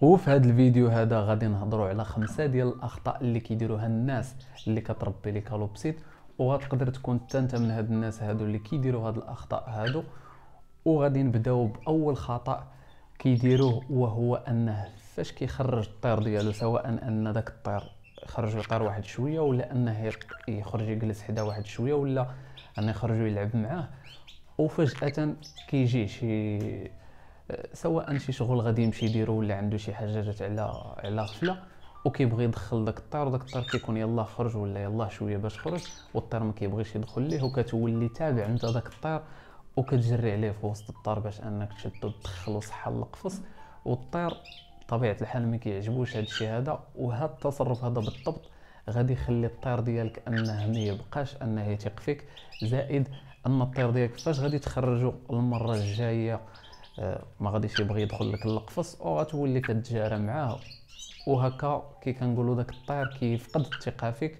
وفي هذا الفيديو هذا غادي نهضروا على خمسه ديال الاخطاء اللي كيديروها الناس اللي كتربي لي كالوبسيت وغتقدر تكون حتى انت من هاد الناس هادو اللي كيديروا هاد الاخطاء هادو وغادي نبداو باول خطا كيديروه وهو انه فاش كيخرج الطير ديالو سواء ان داك الطير خرج يطير واحد شويه ولا انه يخرج يجلس حدا واحد شويه ولا انه يخرج يلعب معاه وفجاه كيجي شي سواء شي شغل غادي يمشي يديرو ولا عنده شي حاجه جات على على غفله وكيبغي يدخل داك الطار وداك الطار كيكون يلاه خرج ولا يلاه شويه باش خرج والطار ما كيبغيش يدخل ليه وكتولي تابع انت داك الطار وكتجري عليه في وسط الطار باش انك تشدو تدخل وصحى القفص والطير طبيعه الحال ما كيعجبوش هذا الشيء هذا وهذا التصرف هذا بالضبط غادي يخلي الطير ديالك انه ما يبقاش انه يثق فيك زائد ان الطير ديالك فاش غادي تخرجو المره الجايه آه، ما غاديش يبغي يدخل لك القفص غتولي كتجارى معاه وهكا كي كنقولوا داك الطير كيفقد الثقه فيك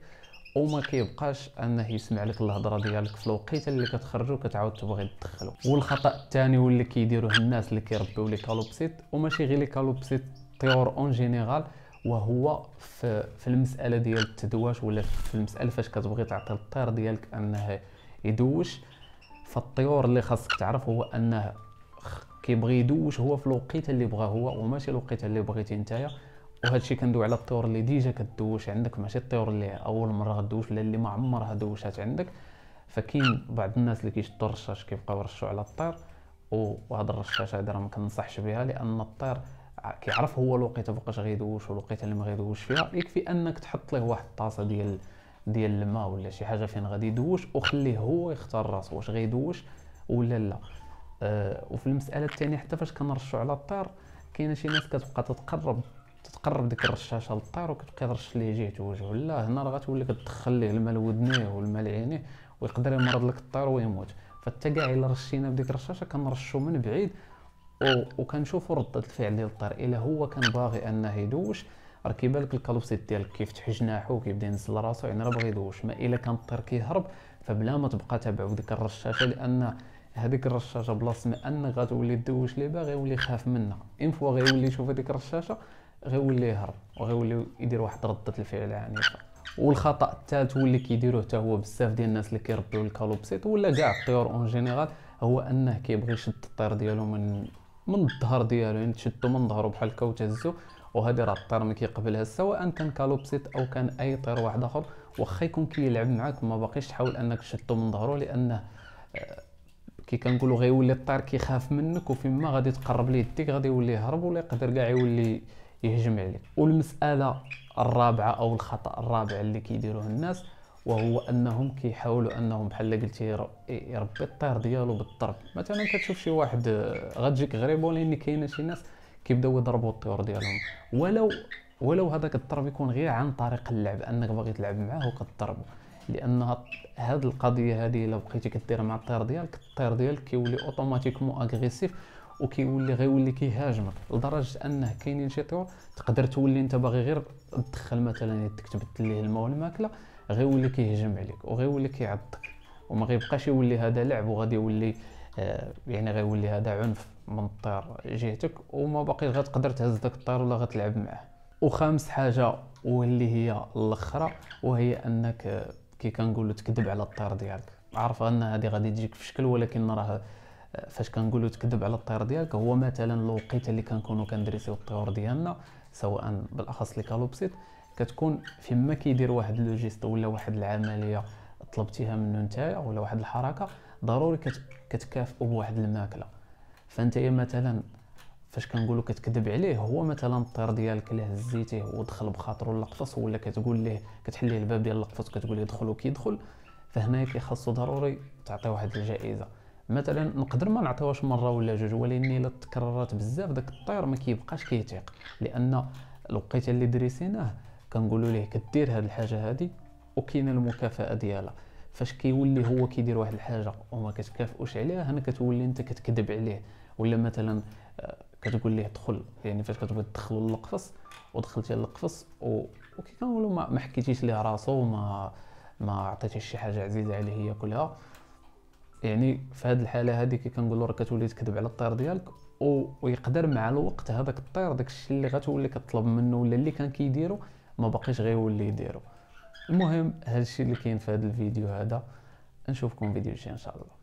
وما كيبقاش انه يسمع لك الهضره ديالك في الوقيته اللي كتخرجو كتعاود تبغي تدخلو والخطا الثاني واللي كيديروه الناس اللي كيربيو لي كالوبسيت وماشي غير لي كالوبسيت طيور اون جينيرال وهو في, في المساله ديال التدواش ولا في المساله فاش كتبغي تعطي الطير ديالك انه يدوش فالطيور اللي خاصك تعرف هو انه كيبغي يدوش هو في الوقيته اللي بغا هو وماشي الوقيته اللي بغيتي نتايا وهذا الشيء كندوي على الطيور اللي ديجا كدوش عندك ماشي الطيور اللي اول مره غدوش ولا اللي ما عمرها دوشات عندك فكاين بعض الناس اللي كيشدوا الرشاش كيبقاو يرشوا على الطير وهذا الرشاش هذا راه ما كنصحش بها لان الطير كيعرف هو الوقيته فوقاش غيدوش والوقيته اللي ما غيدوش فيها يكفي انك تحط ليه واحد الطاسه ديال ديال الماء ولا شي حاجه فين غادي يدوش وخليه هو يختار راسو واش غيدوش ولا لا آه، وفي المساله الثانيه حتى فاش كنرشوا على الطير كاينه شي ناس كتبقى تتقرب تتقرب ديك الرشاشه للطير وكتبقى ترش ليه جهه وجهه لا هنا راه غتولي كتدخل ليه الماء لودنيه والماء لعينيه ويقدر يمرض لك الطير ويموت فحتى كاع الا رشينا بديك الرشاشه كنرشو من بعيد وكنشوفوا رده الفعل ديال الطير الا هو كان باغي انه يدوش راه كيبان لك الكالوسيت ديالك كيفتح جناحه وكيبدا ينزل راسو يعني راه باغي يدوش ما الا كان الطير كيهرب فبلا ما تبقى تابعو ديك الرشاشه لان هذيك الرشاشه بلاصه ما ان غتولي دوش ليه يولي خاف منها ان فوا غيولي يشوف هذيك الرشاشه غيولي يهرب وغيولي يدير واحد رده الفعل عنيفه والخطا الثالث واللي كيديروه حتى هو بزاف ديال الناس اللي كيربيو الكالوبسيت ولا كاع الطيور اون جينيرال هو انه كيبغي يشد الطير ديالو من من الظهر ديالو يعني تشدو من ظهرو بحال هكا وتهزو وهذه راه الطير ما كيقبلها سواء كان كالوبسيت او كان اي طير واحد اخر واخا يكون كيلعب معاك ما باقيش تحاول انك تشدو من ظهرو لانه آه، كي كنقولوا غيولي الطير كيخاف منك وفيما غادي تقرب ليه يديك غادي يولي يهرب ولا يقدر كاع يولي يهجم عليك والمساله الرابعه او الخطا الرابع اللي كيديروه الناس وهو انهم كيحاولوا انهم بحال قلتي يربي الطير ديالو بالضرب مثلا كتشوف شي واحد غتجيك غريبه لان كاينه شي ناس كيبداو يضربوا الطيور ديالهم ولو ولو هذاك الضرب يكون غير عن طريق اللعب انك باغي تلعب معاه وكتضربو لان هاد القضيه هذه الا بقيتي كديرها مع الطير ديالك الطير ديالك كيولي اوتوماتيكمون اغريسيف وكيولي غيولي كيهاجمك لدرجه انه كاينين شي طيور تقدر تولي انت باغي غير تدخل مثلا يدك تبدل ليه الماء والماكله غيولي كيهجم عليك وغيولي كيعضك وما غيبقاش يولي هذا لعب وغادي يولي آه، يعني غيولي هذا عنف من الطير جهتك وما غير غتقدر تهز داك الطير ولا غتلعب معاه وخامس حاجه واللي هي الاخرى وهي انك كي كنقولوا تكذب على الطير ديالك عارف ان هذه غادي تجيك في شكل ولكن راه فاش كنقولوا تكذب على الطير ديالك هو مثلا الوقت اللي كنكونوا كندريسيو الطيور ديالنا سواء بالاخص لي كالوبسيت كتكون فيما كيدير واحد لوجيست ولا واحد العمليه طلبتيها منه نتايا ولا واحد الحركه ضروري كت بواحد الماكله فانت إيه مثلا فاش كنقولوا كتكذب عليه هو مثلا الطير ديالك اللي هزيتيه ودخل بخاطرو للقفص ولا كتقول ليه كتحل ليه الباب ديال القفص وكتقول ليه دخل وكيدخل فهنا كيخصو ضروري تعطي واحد الجائزه مثلا نقدر ما نعطيوهاش مره ولا جوج ولكن الا تكررت بزاف داك الطير ما كيبقاش كيتيق لان الوقيته اللي دريسيناه كنقولوا ليه كدير هاد الحاجه هادي وكاينه المكافاه ديالها فاش كيولي هو كيدير واحد الحاجه وما كتكافئوش عليها هنا كتولي انت كتكذب عليه ولا مثلا آه، كتقول ليه دخل يعني فاش كتبغي تدخل للقفص ودخلتي للقفص و... وكي كنقولوا ما, ما حكيتيش ليه راسو وما ما عطيتيش شي حاجه عزيزه عليه هي كلها يعني في هذه الحاله هذه كي كنقولوا راه كتولي تكذب على الطير ديالك و... ويقدر مع الوقت هذاك الطير داك الشيء اللي غتولي كطلب منه ولا اللي كان كيديرو ما باقيش يولي يديرو المهم هذا الشيء اللي كاين في هذا الفيديو هذا نشوفكم فيديو جاي ان شاء الله